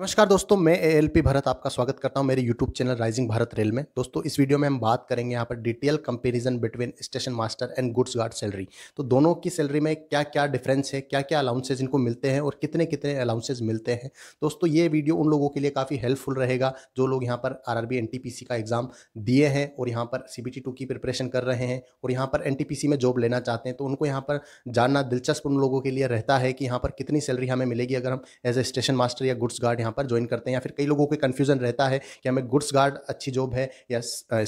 नमस्कार दोस्तों मैं ए एल पी भरत आपका स्वागत करता हूं मेरे YouTube channel rising Bharat rail में दोस्तों इस वीडियो में हम बात करेंगे यहाँ पर detail comparison between station master and goods guard salary तो दोनों की सैलरी में क्या क्या डिफरेंस है क्या क्या अलाउंसेज इनको मिलते हैं और कितने कितने अलाउंसेज मिलते हैं दोस्तों ये वीडियो उन लोगों के लिए काफ़ी हेल्पफुल रहेगा जो लोग यहाँ पर R R B N T P C का एग्ज़ाम दिए हैं और यहाँ पर सी बी टी टू की प्रिपरेशन कर रहे हैं और यहाँ पर एन टी पी सी में जॉब लेना चाहते हैं तो उनको यहाँ पर जानना दिलचस्प उन लोगों के लिए रहता है कि यहाँ पर कितनी सैलरी हमें मिलेगी अगर हम एज ए स्टेशन मास्टर या गुड्स गार्ड यहाँ पर ज्वाइन करते हैं या फिर कई लोगों को कन्फ्यूजन रहता है कि हमें गुड्स गार्ड अच्छी जॉब है या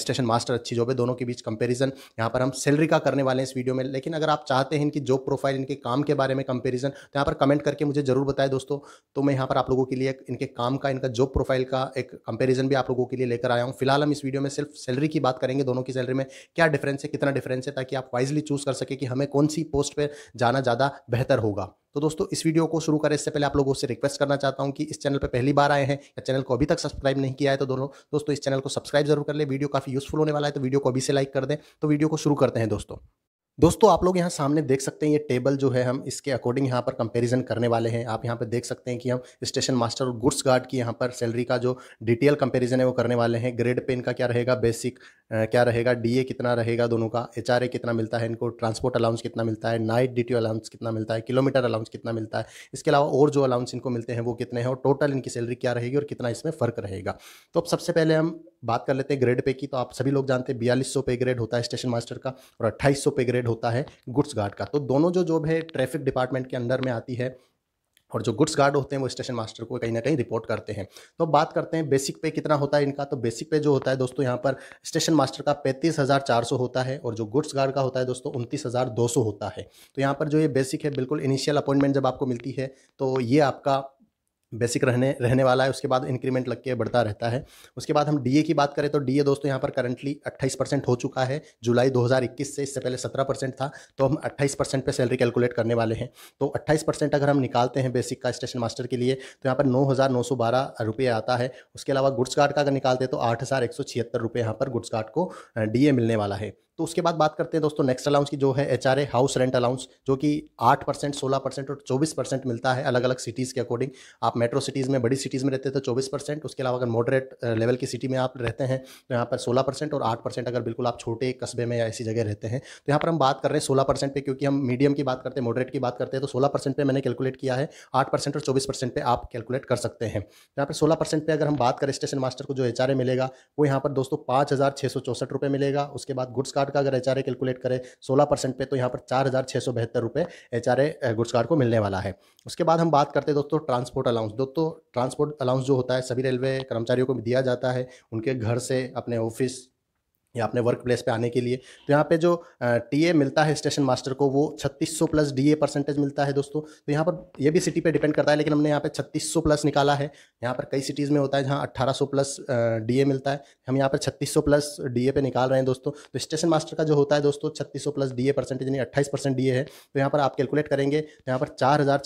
स्टेशन मास्टर अच्छी जॉब है दोनों के बीच कंपेरिजन यहाँ पर हम सैलरी का करने वाले हैं इस वीडियो में लेकिन अगर आप चाहते हैं इनकी जॉब प्रोफाइल इनके काम के बारे में कंपेरिजन तो यहाँ पर कमेंट करके मुझे जरूर बताएं दोस्तों तो मैं यहाँ पर आप लोगों के लिए इनके काम का इनका जॉब प्रोफाइल का एक कंपेरिजन भी आप लोगों के लिए लेकर आया हूँ फिलहाल हम इस वीडियो में सिर्फ सैलरी की बात करेंगे दोनों की सैलरी में क्या डिफरेंस है कितना डिफरेंस है ताकि आप वाइजली चूज कर सके कि हमें कौन सी पोस्ट पर जाना ज़्यादा बेहतर होगा तो दोस्तों इस वीडियो को शुरू करें इससे पहले आप लोगों से रिक्वेस्ट करना चाहता हूं कि इस चैनल पर पहली बार आए हैं या चैनल को अभी तक सब्सक्राइब नहीं किया है तो दोनों दोस्तों इस चैनल को सब्सक्राइब जरूर कर ले वीडियो काफी यूजफुल होने वाला है तो वीडियो को अभी से लाइक कर दें तो वीडियो को शुरू करते हैं दोस्तों दोस्तों आप लोग यहाँ सामने देख सकते हैं ये टेबल जो है हम इसके अकॉर्डिंग यहाँ पर कंपैरिजन करने वाले हैं आप यहाँ पर देख सकते हैं कि हम स्टेशन मास्टर और गुड्स गार्ड की यहाँ पर सैलरी का जो डिटेल कंपैरिजन है वो करने वाले हैं ग्रेड पे इनका क्या रहेगा बेसिक क्या रहेगा डीए कितना रहेगा दोनों का एच कितना मिलता है इनको ट्रांसपोर्ट अलाउंस कितना मिलता है नाइट ड्यूटी अलाउंस कितना मिलता है किलोमीटर अलाउंस कितना मिलता है इसके अलावा और जो अलाउंस इनको मिलते हैं वो कितने हैं और टोटल इनकी सैलरी क्या रहेगी और कितना इसमें फ़र्क रहेगा तो अब सबसे पहले हम बात कर लेते हैं ग्रेड पे की तो आप सभी लोग जानते हैं बयालीस सौ पे ग्रेड होता है स्टेशन मास्टर का और अट्ठाईस सौ पे ग्रेड होता है गुड्स गार्ड का तो दोनों जो जॉब है ट्रैफिक डिपार्टमेंट के अंदर में आती है और जो गुड्स गार्ड होते हैं वो स्टेशन मास्टर को कहीं ना कहीं रिपोर्ट करते हैं तो बात करते हैं बेसिक पे कितना होता है इनका तो बेसिक पे जो होता है दोस्तों यहाँ पर स्टेशन मास्टर का पैंतीस हज़ार चार सौ होता है और जो गुड्स गार्ड का होता है दोस्तों उनतीस हज़ार दो सौ होता है तो यहाँ पर जो ये बेसिक है बिल्कुल इनिशियल अपॉइंटमेंट जब आपको मिलती है तो ये आपका बेसिक रहने रहने वाला है उसके बाद इंक्रीमेंट लग के बढ़ता रहता है उसके बाद हम डीए की बात करें तो डीए दोस्तों यहाँ पर करंटली 28 परसेंट हो चुका है जुलाई 2021 से इससे पहले 17 परसेंट था तो हम 28 परसेंट पर सैलरी कैलकुलेट करने वाले हैं तो 28 परसेंट अगर हम निकालते हैं बेसिक का स्टेशन मास्टर के लिए तो यहाँ पर नौ हज़ार आता है उसके अलावा गुड्स कार्ड का अगर निकालते तो आठ हज़ार यहाँ पर गुड्स कार्ड को डी मिलने वाला है तो उसके बाद बात करते हैं दोस्तों नेक्स्ट अलाउंस की जो है एच हाउस रेंट अलाउंस जो कि आठ परसेंट सोलह परसेंट और चौबीस परसेंट मिलता है अलग अलग सिटीज़ के अकॉर्डिंग आप मेट्रो सिटीज़ में बड़ी सिटीज़ में रहते हैं तो चौबीस परसेंट उसके अलावा अगर मॉडरेट लेवल की सिटी में आप रहते हैं तो यहाँ पर सोलह परसेंट और आठ परसेंट अगर बिल्कुल आप छोटे कस्बे में या ऐसी जगह रहते हैं तो यहाँ पर हम बात कर रहे हैं सोलह परसेंट पे क्योंकि हम मीडियम की बात करते हैं मॉडरेट की बात करते हैं तो सोलह परसेंट पर मैंने कैलकुलेट किया है आठ परसेंट और चौबीस परसेंट पे आप कैलकुलेट कर सकते हैं तो यहाँ पर सोलह परसेंट पर अगर हम बात करें स्टेशन मास्टर को जो एच मिलेगा वो यहाँ पर दोस्तों पाँच मिलेगा उसके बाद गुड्स कार्ड गुड्स का अगर एच कैलकुलेट करें सोलह परसेंट पे तो यहाँ पर चार हज़ार छः सौ बहत्तर रुपये एच गुड्स कार्ड को मिलने वाला है उसके बाद हम बात करते हैं दोस्तों ट्रांसपोर्ट अलाउंस दोस्तों ट्रांसपोर्ट अलाउंस जो होता है सभी रेलवे कर्मचारियों को दिया जाता है उनके घर से अपने ऑफिस या अपने वर्क प्लेस पर आने के लिए तो यहाँ पे जो टीए मिलता है स्टेशन मास्टर को वो 3600 प्लस डीए परसेंटेज मिलता है दोस्तों तो यहाँ पर ये भी सिटी पे डिपेंड करता है लेकिन हमने यहाँ पे 3600 प्लस निकाला है यहाँ पर कई सिटीज़ में होता है जहाँ 1800 प्लस डीए मिलता है हम यहाँ पर 3600 प्लस डीए पे निकाल रहे हैं दोस्तों तो स्टेशन मास्टर का जो होता है दोस्तों 3600 प्लस डीए परसेंटेज यानी 28 परसेंट डी है तो यहाँ पर आप कैलकुलेट करेंगे तो यहाँ पर चार हज़ार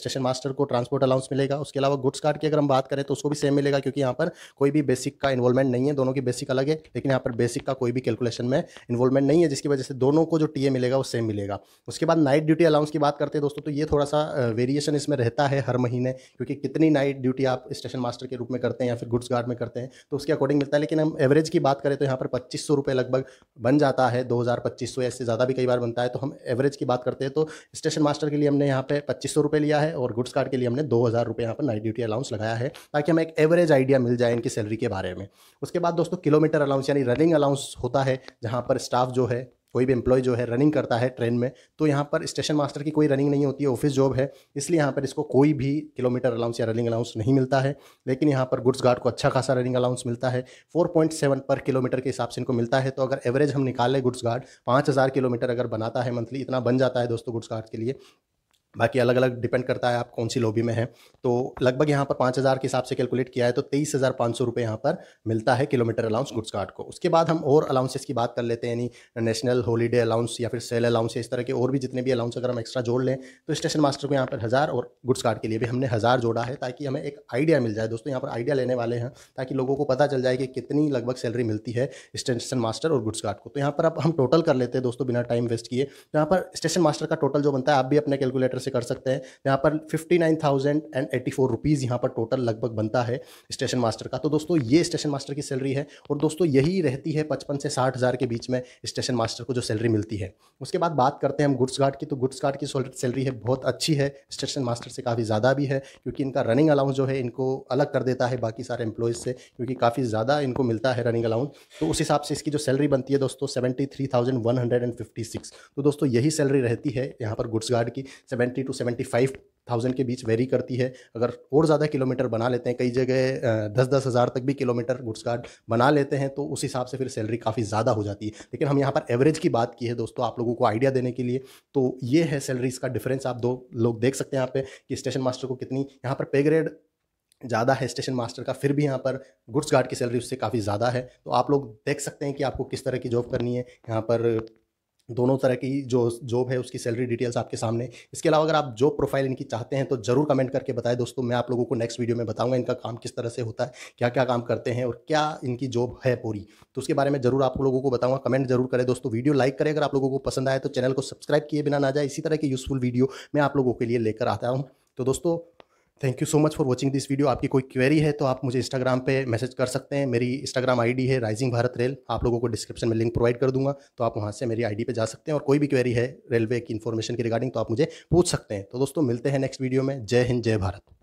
स्टेशन मास्टर को ट्रांसपोर्ट अलाउंस मिलेगा उसके अलावा गुड्स कार्ड की अगर हम बात करें तो उसको भी सेम मिलेगा क्योंकि यहाँ पर कोई भी बेसिक का इन्वॉल्वमेंट नहीं है दोनों की बेसिक अलग है लेकिन यहाँ पर बेसिक का कोई भी कैलकुलेशन में इन्वॉल्वमेंट नहीं है जिसकी वजह से दोनों को जो टी मिलेगा वो सेम मिलेगा उसके बाद नाइट ड्यूटी अलाउंस की बात करते हैं दोस्तों तो ये थोड़ा सा वेरिएशन इसमें रहता है हर महीने क्योंकि कितनी नाइट ड्यूटी आप स्टेशन मास्टर के रूप में करते हैं या फिर गुड्स गार्ड में करते हैं तो उसके अकॉर्डिंग मिलता है लेकिन हम एवरेज की बात करें तो यहाँ पर पच्चीस सौ रुपये लगभग बन जाता है दो हज़ार पच्चीस सौ इससे ज़्यादा भी कई बार बनता है तो हम एवरेज की बात करते हैं तो स्टेशन मास्टर के लिए हमने यहाँ पे पच्चीस सौ रुपये लिया है और गुड्स गार्ड के लिए हमने दो हज़ार रुपये यहाँ पर नाइट ड्यूटी अलाउंस लगाया है ताकि हमें एक एवरेज आइडिया मिल जाए इनकी सैलरी के बारे में उसके बाद दोस्तों किलोमीटर अलाउंस यानी रनिंग अलाउंस होता है जहाँ पर स्टाफ जो है कोई भी एम्प्लॉय जो है रनिंग करता है ट्रेन में तो यहाँ पर स्टेशन मास्टर की कोई रनिंग नहीं होती है ऑफिस जॉब है इसलिए यहाँ पर इसको कोई भी किलोमीटर अलाउंस या रनिंग अलाउंस नहीं मिलता है लेकिन यहाँ पर गुड्स गार्ड को अच्छा खासा रनिंग अलाउंस मिलता है सेवन पर किलोमीटर के हिसाब से इनको मिलता है तो अगर एवरेज हम निकालें गुड्स गार्ड पाँच किलोमीटर अगर बनाता है मंथली इतना बन जाता है दोस्तों गुड्स गार्ड के लिए बाकी अलग अलग डिपेंड करता है आप कौन सी लॉबी में हैं तो लगभग यहाँ पर पाँच हज़ार के हिसाब से कैलकुलेट किया है तो तेईस हज़ार पाँच सौ रुपये यहाँ पर मिलता है किलोमीटर अलाउंस गुड्स कार्ड को उसके बाद हम और अलाउंसेस की बात कर लेते हैं यानी नेशनल हॉलीडे अलाउंस या फिर सेल अलाउंस इस तरह के और भी जितने भी अलाउंस अगर हम एक्स्ट्रा जोड़ लें तो स्टेशन मास्टर को यहाँ पर हज़ार और गुड्स कार्ड के लिए भी हमने हज़ार जोड़ा है ताकि हमें एक आइडिया मिल जाए दोस्तों यहाँ पर आइडिया लेने वाले हैं ताकि लोगों को पता चल जाए कि कितनी लगभग सैलरी मिलती है स्टेशन मास्टर और गुड्स कार्ड को तो यहाँ पर अब हम टोटल कर लेते हैं दोस्तों बिना टाइम वेस्ट किए तो यहाँ पर स्टेशन मास्टर का टोटल जो बनता है आप भी अपने कैलकुलेटर तरह से कर सकते हैं यहाँ पर fifty nine thousand and eighty four rupees यहाँ पर टोटल लगभग बनता है स्टेशन मास्टर का तो दोस्तों ये स्टेशन मास्टर की सैलरी है और दोस्तों यही रहती है पचपन से साठ हज़ार के बीच में स्टेशन मास्टर को जो सैलरी मिलती है उसके बाद बात करते हैं हम गुड्स गार्ड की तो गुड्स गार्ड की सैलरी है बहुत अच्छी है स्टेशन मास्टर से काफ़ी ज़्यादा भी है क्योंकि इनका रनिंग अलाउंस जो है इनको अलग कर देता है बाकी सारे एम्प्लॉयज़ से क्योंकि काफ़ी ज़्यादा इनको मिलता है रनिंग अलाउंस तो उस हिसाब से इसकी जो सैलरी बनती है दोस्तों seventy three thousand one hundred and fifty six तो दोस्तों यही सैलरी रहती है यहाँ पर गुड्स गार्ड की seventy seventy two seventy five thousand के बीच वेरी करती है अगर और ज़्यादा किलोमीटर बना लेते हैं कई जगह दस दस हज़ार तक भी किलोमीटर गुड्स कार्ड बना लेते हैं तो उस हिसाब से फिर सैलरी काफ़ी ज़्यादा हो जाती है लेकिन हम यहाँ पर एवरेज की बात की है दोस्तों आप लोगों को आइडिया देने के लिए तो ये है सैलरीज का डिफरेंस आप दो लोग देख सकते हैं यहाँ पे कि स्टेशन मास्टर को कितनी यहाँ पर पे ग्रेड ज़्यादा है स्टेशन मास्टर का फिर भी यहाँ पर गुड्स गार्ड की सैलरी उससे काफ़ी ज़्यादा है तो आप लोग देख सकते हैं कि आपको किस तरह की जॉब करनी है यहाँ पर दोनों तरह की जो जॉब है उसकी सैलरी डिटेल्स आपके सामने इसके अलावा अगर आप जॉब प्रोफाइल इनकी चाहते हैं तो जरूर कमेंट करके बताएं दोस्तों मैं आप लोगों को नेक्स्ट वीडियो में बताऊंगा इनका काम किस तरह से होता है क्या क्या काम करते हैं और क्या इनकी जॉब है पूरी तो उसके बारे में जरूर आप लोगों को बताऊंगा कमेंट जरूर करें दोस्तों वीडियो लाइक करें अगर आप लोगों को पसंद आए तो चैनल को सब्सक्राइब किए बिना ना जाए इसी तरह की यूजफुल वीडियो मैं आप लोगों के लिए लेकर आता हूँ तो दोस्तों thank you so much for watching this video आपकी कोई क्वेरी है तो आप मुझे इंस्टाग्राम पे मैसेज कर सकते हैं मेरी इंस्टाग्राम आईडी है राइजिंग भारत रेल आप लोगों को डिस्क्रिप्शन में लिंक प्रोवाइड कर दूंगा तो आप वहाँ से मेरी आईडी पे जा सकते हैं और कोई भी क्वेरी है रेलवे की इन्फॉर्मेशन की रिगार्डिंग तो आप मुझे पूछ सकते हैं तो दोस्तों मिलते हैं नेक्स्ट वीडियो में जय हिंद जय भारत